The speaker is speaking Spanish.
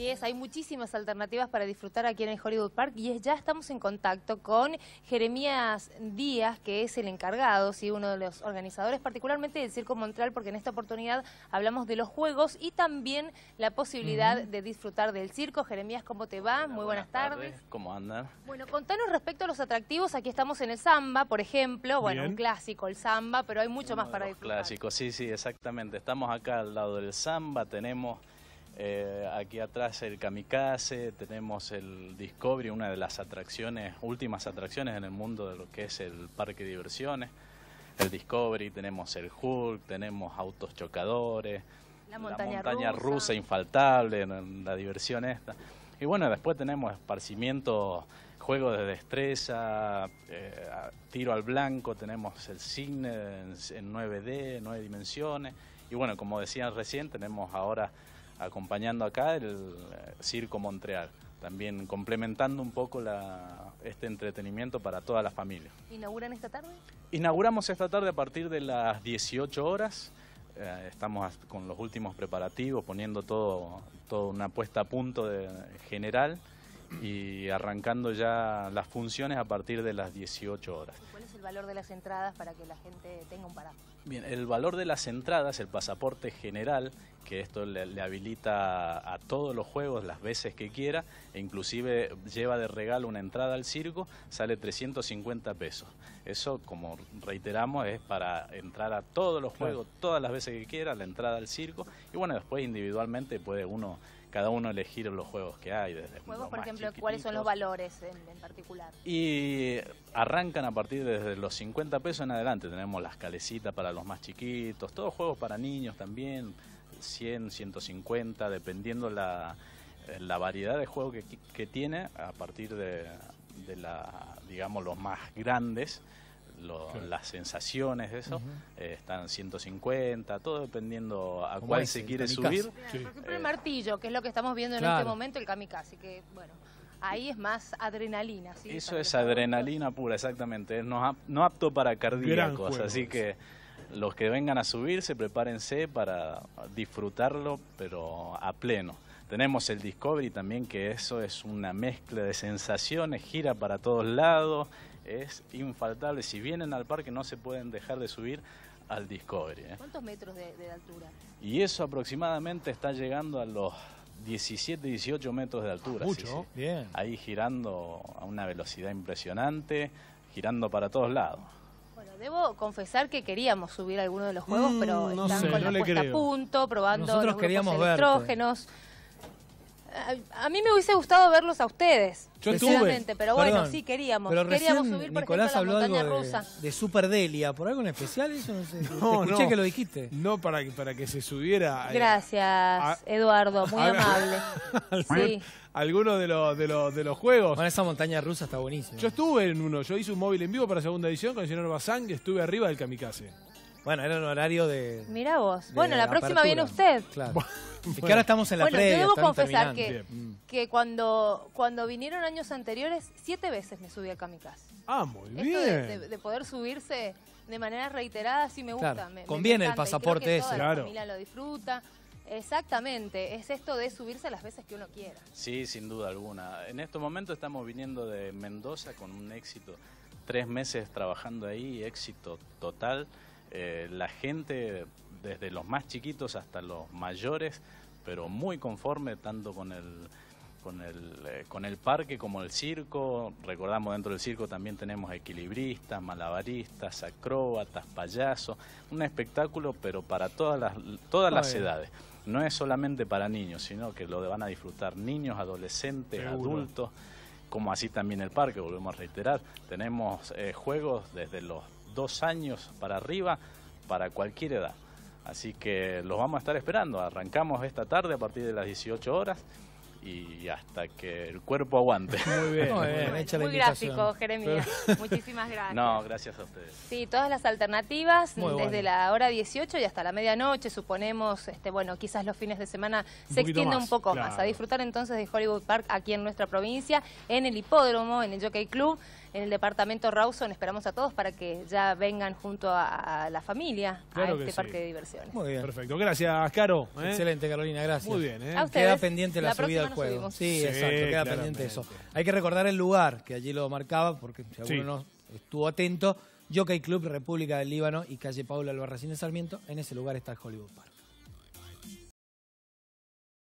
Así es, hay muchísimas alternativas para disfrutar aquí en el Hollywood Park y ya estamos en contacto con Jeremías Díaz, que es el encargado, uno de los organizadores, particularmente del Circo Montreal, porque en esta oportunidad hablamos de los juegos y también la posibilidad de disfrutar del circo. Jeremías, ¿cómo te va? Muy buenas, tardes. ¿Cómo andan? Bueno, contanos respecto a los atractivos. Aquí estamos en el samba, por ejemplo. Bueno, un clásico el samba, pero hay mucho más para disfrutar. Clásico, sí, sí, exactamente. Estamos acá al lado del samba, tenemos... Eh, aquí atrás el Kamikaze, tenemos el Discovery, una de las atracciones, últimas atracciones en el mundo de lo que es el parque de diversiones. El Discovery, tenemos el Hulk, tenemos autos chocadores, la montaña, rusa. infaltable, la diversión esta. Y bueno, después tenemos esparcimiento, juegos de destreza, eh, tiro al blanco, tenemos el cine en, 9D, 9 dimensiones. Y bueno, como decían recién, tenemos ahora acompañando acá el eh, Circo Montreal, también complementando un poco la, este entretenimiento para toda la familia. ¿Inauguran esta tarde? Inauguramos esta tarde a partir de las 18 horas. Eh, estamos con los últimos preparativos, poniendo todo, toda una puesta a punto de, general y arrancando ya las funciones a partir de las 18 horas el valor de las entradas para que la gente tenga un parámetro? Bien, el valor de las entradas, el pasaporte general, que esto le, habilita a todos los juegos las veces que quiera, e inclusive lleva de regalo una entrada al circo, sale 350 pesos. Eso, como reiteramos, es para entrar a todos los juegos, todas las veces que quiera, la entrada al circo, y bueno, después individualmente puede uno cada uno elegir los juegos que hay. Desde juegos, por ejemplo, ¿cuáles son los valores en, particular? Y arrancan a partir desde los 50 pesos en adelante. Tenemos las calecitas para los más chiquitos, todos juegos para niños también, 100, 150, dependiendo la, variedad de juegos que, que tiene a partir de, de la, digamos, los más grandes las sensaciones de eso. Eh, están 150, todo dependiendo a cuál se quiere subir. Por ejemplo, el martillo, que es lo que estamos viendo en este momento, el kamikaze, que bueno. Ahí es más adrenalina, Eso es adrenalina pura, exactamente. No, no apto para cardíacos, así que los que vengan a subir se prepárense para disfrutarlo, pero a pleno. Tenemos el Discovery también, que eso es una mezcla de sensaciones, gira para todos lados, es infaltable. Si vienen al parque no se pueden dejar de subir al Discovery. ¿eh? ¿Cuántos metros de, altura? Y eso aproximadamente está llegando a los 17, 18 metros de altura. Mucho, bien. Ahí girando a una velocidad impresionante, girando para todos lados. Bueno, debo confesar que queríamos subir alguno de los juegos, mm, pero están con la a punto, probando los electrógenos. A, mí me hubiese gustado verlos a ustedes, Yo estuve. pero bueno, sí queríamos. Pero queríamos por Nicolás montaña algo de- de Super Delia, por algo en especial eso no sé. No, Te escuché que lo dijiste. No para que, para que se subiera. Eh, Gracias, Eduardo, muy amable. Sí. Algunos de los, de los, de los juegos. Bueno, esa montaña rusa está buenísima. Yo estuve en uno, yo hice un móvil en vivo para segunda edición con el señor Bazán y estuve arriba del kamikaze. Bueno, era un horario de. Mira vos. bueno, la, próxima viene usted. Claro. que ahora estamos en la bueno, Yo confesar mm. que, cuando, cuando vinieron años anteriores, siete veces me subí al kamikaze. Ah, muy bien. de, poder subirse de manera reiterada sí me gusta. Conviene el pasaporte ese. La familia lo disfruta. Exactamente, es esto de subirse las veces que uno quiera. Sí, sin duda alguna. En estos momentos estamos viniendo de Mendoza con un éxito. Tres meses trabajando ahí, éxito total. Eh, la gente, desde los más chiquitos hasta los mayores, pero muy conforme tanto con el, con el, eh, con el parque como el circo. Recordamos, dentro del circo también tenemos equilibristas, malabaristas, acróbatas, payasos. Un espectáculo, pero para todas las, todas las edades. No es solamente para niños, sino que lo van a disfrutar niños, adolescentes, adultos, como así también el parque, volvemos a reiterar. Tenemos eh, juegos desde los dos años para arriba, para cualquier edad. Así que los vamos a estar esperando. Arrancamos esta tarde a partir de las 18 horas y hasta que el cuerpo aguante. Muy bien, muy, gráfico, Jeremías. Muchísimas gracias. No, gracias a ustedes. Sí, todas las alternativas desde la hora 18 y hasta la medianoche, suponemos, este bueno, quizás los fines de semana se extienda un poco más. A disfrutar entonces de Hollywood Park aquí en nuestra provincia, en el hipódromo, en el Jockey Club en el departamento Rawson. Esperamos a todos para que ya vengan junto a, la familia a este parque de diversiones. Muy bien. Perfecto. Gracias, Caro. ¿eh? Excelente, Carolina. Gracias. Muy bien. ¿eh? queda pendiente la, subida al juego. Sí, exacto. Queda pendiente eso. Hay que recordar el lugar, que allí lo marcaba, porque si alguno no estuvo atento. Jockey Club, República del Líbano y calle Paula Albarracín de Sarmiento. En ese lugar está el Hollywood Park.